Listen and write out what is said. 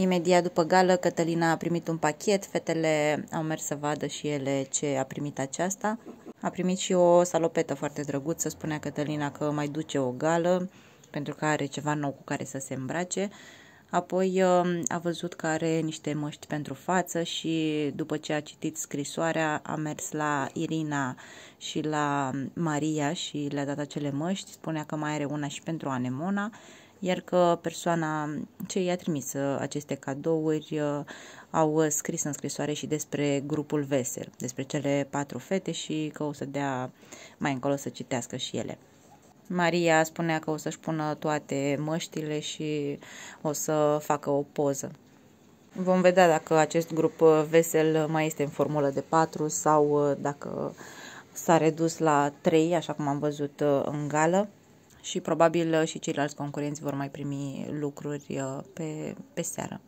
Imediat după gală, Cătălina a primit un pachet, fetele au mers să vadă și ele ce a primit aceasta. A primit și o salopetă foarte drăguță, spunea Cătălina că mai duce o gală pentru că are ceva nou cu care să se îmbrace. Apoi um, a văzut că are niște măști pentru față și după ce a citit scrisoarea a mers la Irina și la Maria și le-a dat acele măști. Spunea că mai are una și pentru Anemona iar că persoana ce i-a trimis uh, aceste cadouri uh, au uh, scris în scrisoare și despre grupul Vesel, despre cele patru fete și că o să dea mai încolo să citească și ele. Maria spunea că o să-și pună toate măștile și o să facă o poză. Vom vedea dacă acest grup vesel mai este în formulă de patru sau dacă s-a redus la trei, așa cum am văzut în gală și probabil uh, și ceilalți concurenți vor mai primi lucruri uh, pe, pe seară.